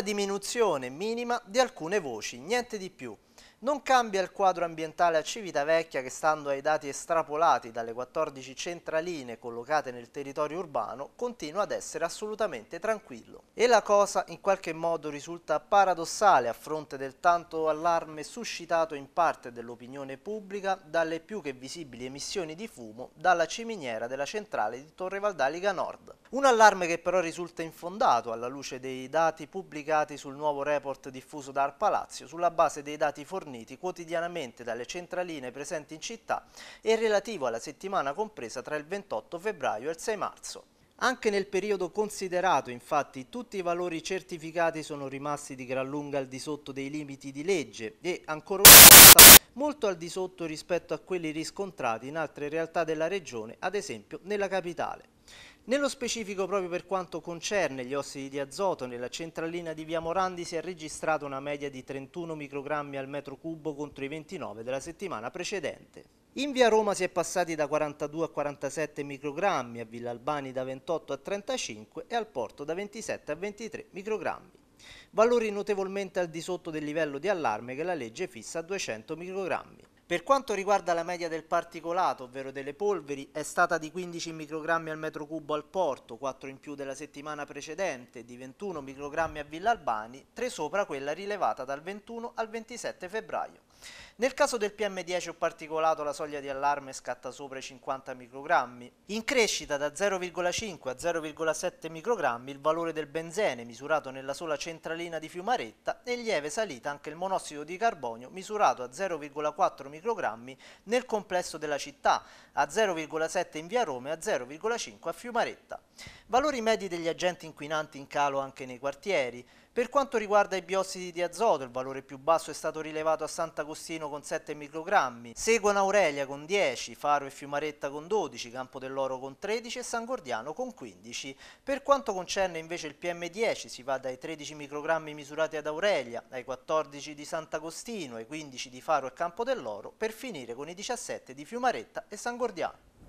una diminuzione minima di alcune voci, niente di più. Non cambia il quadro ambientale a Civitavecchia che stando ai dati estrapolati dalle 14 centraline collocate nel territorio urbano continua ad essere assolutamente tranquillo. E la cosa in qualche modo risulta paradossale a fronte del tanto allarme suscitato in parte dell'opinione pubblica dalle più che visibili emissioni di fumo dalla ciminiera della centrale di Torre Valdaliga Nord. Un allarme che però risulta infondato alla luce dei dati pubblicati sul nuovo report diffuso da Arpalazio sulla base dei dati forniti forniti quotidianamente dalle centraline presenti in città e relativo alla settimana compresa tra il 28 febbraio e il 6 marzo. Anche nel periodo considerato, infatti, tutti i valori certificati sono rimasti di gran lunga al di sotto dei limiti di legge e, ancora una volta, molto al di sotto rispetto a quelli riscontrati in altre realtà della regione, ad esempio nella capitale. Nello specifico proprio per quanto concerne gli ossidi di azoto, nella centralina di Via Morandi si è registrata una media di 31 microgrammi al metro cubo contro i 29 della settimana precedente. In via Roma si è passati da 42 a 47 microgrammi, a Villa Albani da 28 a 35 e al Porto da 27 a 23 microgrammi. Valori notevolmente al di sotto del livello di allarme che la legge fissa a 200 microgrammi. Per quanto riguarda la media del particolato, ovvero delle polveri, è stata di 15 microgrammi al metro cubo al porto, 4 in più della settimana precedente, di 21 microgrammi a Villa Albani, 3 sopra quella rilevata dal 21 al 27 febbraio. Nel caso del PM10 o particolato la soglia di allarme scatta sopra i 50 microgrammi. In crescita da 0,5 a 0,7 microgrammi il valore del benzene misurato nella sola centralina di Fiumaretta e lieve salita anche il monossido di carbonio misurato a 0,4 microgrammi nel complesso della città, a 0,7 in via Roma e a 0,5 a Fiumaretta. Valori medi degli agenti inquinanti in calo anche nei quartieri. Per quanto riguarda i biossidi di azoto, il valore più basso è stato rilevato a Sant'Agostino con 7 microgrammi, seguono Aurelia con 10, Faro e Fiumaretta con 12, Campo dell'Oro con 13 e San Gordiano con 15. Per quanto concerne invece il PM10 si va dai 13 microgrammi misurati ad Aurelia, ai 14 di Sant'Agostino, ai 15 di Faro e Campo dell'Oro, per finire con i 17 di Fiumaretta e San Gordiano.